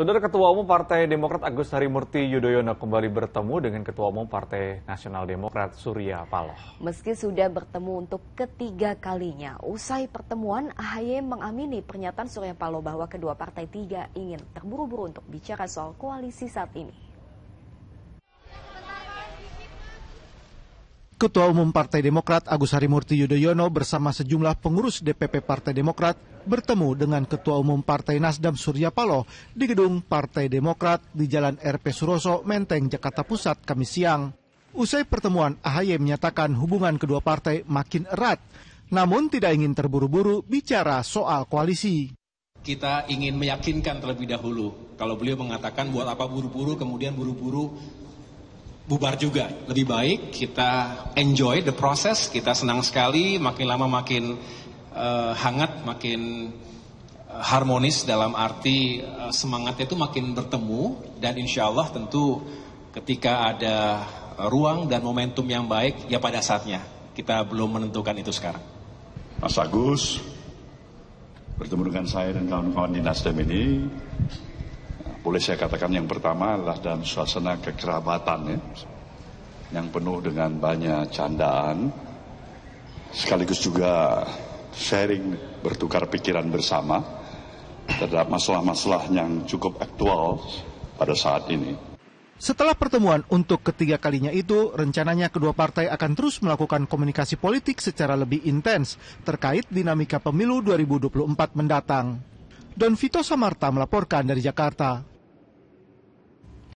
Saudara Ketua Umum Partai Demokrat Agus Harimurti Yudhoyono kembali bertemu dengan Ketua Umum Partai Nasional Demokrat Surya Paloh. Meski sudah bertemu untuk ketiga kalinya, usai pertemuan AHY mengamini pernyataan Surya Paloh bahwa kedua partai tiga ingin terburu-buru untuk bicara soal koalisi saat ini. Ketua Umum Partai Demokrat Agus Harimurti Yudhoyono bersama sejumlah pengurus DPP Partai Demokrat bertemu dengan Ketua Umum Partai Nasdem Surya Paloh di gedung Partai Demokrat di Jalan RP Suroso, Menteng, Jakarta Pusat, Kamis siang. Usai pertemuan, AHY menyatakan hubungan kedua partai makin erat, namun tidak ingin terburu-buru bicara soal koalisi. Kita ingin meyakinkan terlebih dahulu. Kalau beliau mengatakan buat apa buru-buru, kemudian buru-buru bubar juga. Lebih baik kita enjoy the process, kita senang sekali, makin lama makin uh, hangat, makin uh, harmonis dalam arti uh, semangatnya itu makin bertemu dan insya Allah tentu ketika ada ruang dan momentum yang baik ya pada saatnya kita belum menentukan itu sekarang. Mas Agus bertemu dengan saya dan kawan-kawan di Nasdem ini boleh saya katakan yang pertama adalah dalam suasana kekerabatan ya, yang penuh dengan banyak candaan, sekaligus juga sharing bertukar pikiran bersama terhadap masalah-masalah yang cukup aktual pada saat ini. Setelah pertemuan untuk ketiga kalinya itu, rencananya kedua partai akan terus melakukan komunikasi politik secara lebih intens terkait dinamika pemilu 2024 mendatang. Don Vito Samarta melaporkan dari Jakarta.